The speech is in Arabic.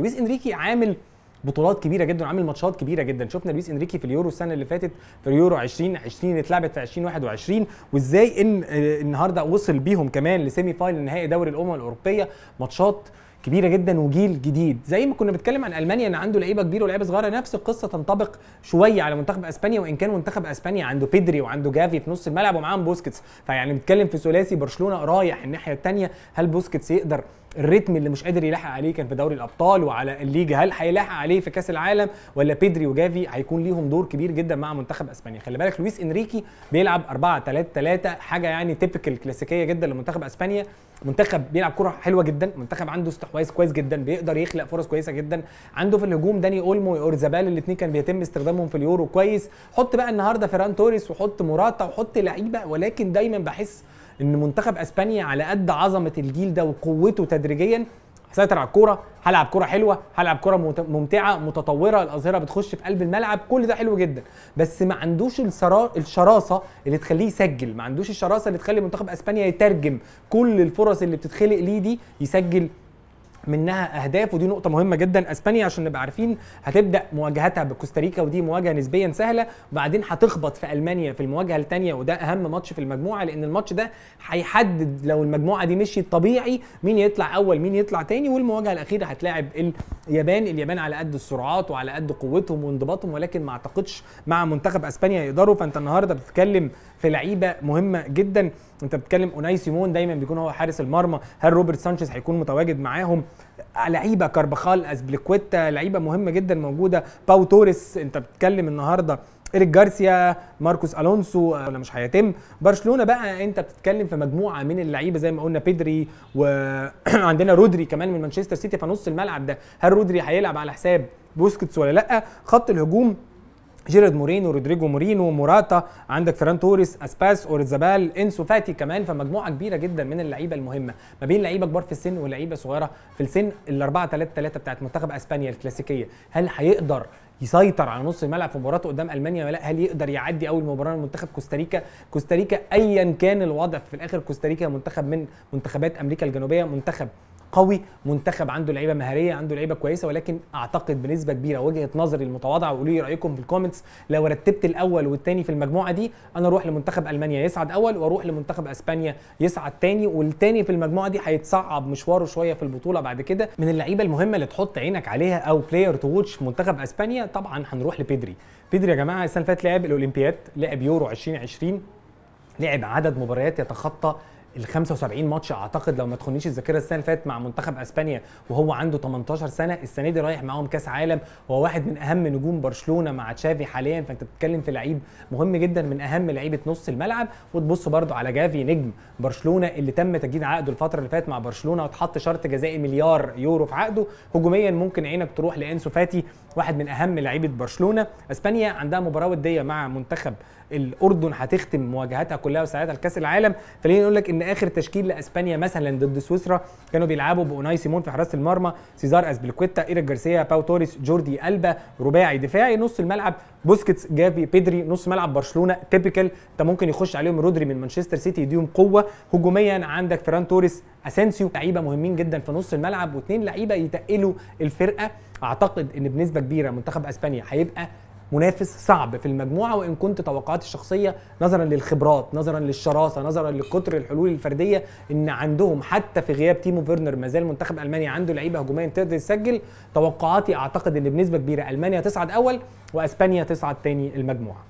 لويس انريكي عامل بطولات كبيره جدا وعامل ماتشات كبيره جدا شفنا لويس انريكي في اليورو السنه اللي فاتت في اليورو 2020 اتلعبت في 2021 وازاي ان آه، النهارده وصل بيهم كمان لسيمي فاينل نهائي دوري الامم الاوروبيه ماتشات كبيره جدا وجيل جديد زي ما كنا بنتكلم عن المانيا ان عنده لعيبه كبيره ولعيبه صغيره نفس القصه تنطبق شويه على منتخب اسبانيا وان كان منتخب اسبانيا عنده بيدري وعنده جافي في نص الملعب ومعاهم بوسكيتس فيعني بنتكلم في ثلاثي برشلونه رايح الناحيه الثانيه هل بوسكيتس يقدر الريتم اللي مش قادر يلاحق عليه كان في دوري الابطال وعلى الليج هل هيلاحق عليه في كاس العالم ولا بيدري وجافي هيكون ليهم دور كبير جدا مع منتخب اسبانيا خلي بالك لويس انريكي بيلعب 4 3 3 حاجه يعني تيبيكال كلاسيكيه جدا لمنتخب اسبانيا منتخب بيلعب كره حلوه جدا منتخب عنده استحواذ كويس جدا بيقدر يخلق فرص كويسه جدا عنده في الهجوم داني اولمو واورزابال الاثنين كان بيتم استخدامهم في اليورو كويس حط بقى النهارده فيران توريس وحط موراتا وحط لعيبه ولكن دايما بحس ان منتخب اسبانيا على قد عظمه الجيل ده وقوته تدريجيا هسيطر على الكوره هلعب كوره حلوه هلعب كوره ممتعه متطوره الاظهره بتخش في قلب الملعب كل ده حلو جدا بس ما عندوش الشراسه اللي تخليه يسجل ما عندوش الشراسه اللي تخلي منتخب اسبانيا يترجم كل الفرص اللي بتتخلق ليه دي يسجل منها اهداف ودي نقطه مهمه جدا اسبانيا عشان نبقى عارفين هتبدا مواجهتها بكوستاريكا ودي مواجهه نسبيا سهله وبعدين هتخبط في المانيا في المواجهه الثانيه وده اهم ماتش في المجموعه لان الماتش ده هيحدد لو المجموعه دي مشيت طبيعي مين يطلع اول مين يطلع ثاني والمواجهه الاخيره هتلاعب اليابان اليابان على قد السرعات وعلى قد قوتهم وانضباطهم ولكن ما اعتقدش مع منتخب اسبانيا يقدروا فانت النهارده بتتكلم في لعيبه مهمه جدا انت بتتكلم اوناي سيمون دايما بيكون هو حارس المرمى هل روبرت سانشيز هيكون متواجد معاهم لعيبه كاربخال ازبليكويتا لعيبه مهمه جدا موجوده باو توريس انت بتتكلم النهارده إريك جارسيا ماركوس الونسو ولا مش هيتم برشلونه بقى انت بتتكلم في مجموعه من اللعيبه زي ما قلنا بيدري وعندنا رودري كمان من مانشستر سيتي في نص الملعب ده هل رودري هيلعب على حساب بوسكيتس ولا لا خط الهجوم جيرارد مورينو رودريجو مورينو موراتا عندك فران توريس اسباس اوريزابال انسو فاتي كمان فمجموعه كبيره جدا من اللعيبه المهمه ما بين لعيبه كبار في السن ولعيبه صغيره في السن ال 4 3 3 بتاعت منتخب اسبانيا الكلاسيكيه هل هيقدر يسيطر على نص الملعب في مباراته قدام المانيا ولا هل يقدر يعدي اول مباراه لمنتخب كوستاريكا كوستاريكا ايا كان الوضع في الاخر كوستاريكا منتخب من منتخبات امريكا الجنوبيه منتخب قوي منتخب عنده لعيبه مهاريه عنده لعيبه كويسه ولكن اعتقد بنسبه كبيره وجهه نظري المتواضعه وقولوا لي رايكم في الكومنتس لو رتبت الاول والثاني في المجموعه دي انا اروح لمنتخب المانيا يصعد اول واروح لمنتخب اسبانيا يصعد ثاني والثاني في المجموعه دي هيتصعب مشواره شويه في البطوله بعد كده من اللعيبه المهمه اللي تحط عينك عليها او بلاير تو واتش منتخب اسبانيا طبعا هنروح لبيدري بيدري يا جماعه السنه اللي فاتت لعب الاولمبياد لعب يورو 2020 لعب عدد مباريات يتخطى ال 75 ماتش اعتقد لو ما تخونيش الذاكره السنه اللي فاتت مع منتخب اسبانيا وهو عنده 18 سنه السنه دي رايح معاهم كاس عالم هو واحد من اهم نجوم برشلونه مع تشافي حاليا فانت بتتكلم في لعيب مهم جدا من اهم لعيبه نص الملعب وتبص برده على جافي نجم برشلونه اللي تم تجديد عقده الفتره اللي فاتت مع برشلونه واتحط شرط جزائي مليار يورو في عقده هجوميا ممكن عينك تروح لانسو فاتي واحد من اهم لعيبه برشلونه اسبانيا عندها مباراه وديه مع منتخب الاردن هتختم مواجهاتها كلها وساعتها الكاس العالم خليني اقول لك ان اخر تشكيل لاسبانيا مثلا ضد سويسرا كانوا بيلعبوا باوناي سيمون في حراسه المرمى سيزار اسبلكويتا ايريك جارسيا باو توريس جوردي البا رباعي دفاعي نص الملعب بوسكيتس جافي بيدري نص ملعب برشلونه تيبيكال انت ممكن يخش عليهم رودري من مانشستر سيتي يديهم قوه هجوميا عندك فران توريس اسانسيو لعيبه مهمين جدا في نص الملعب واثنين لعيبه يتقلوا الفرقه اعتقد ان بنسبه كبيره منتخب اسبانيا هيبقى منافس صعب في المجموعه وان كنت توقعاتي الشخصيه نظرا للخبرات نظرا للشراسه نظرا لكتر الحلول الفرديه ان عندهم حتى في غياب تيمو فيرنر ما زال منتخب المانيا عنده لعيبه هجوميه تقدر تسجل توقعاتي اعتقد ان بنسبه كبيره المانيا تصعد اول واسبانيا تصعد تاني المجموعه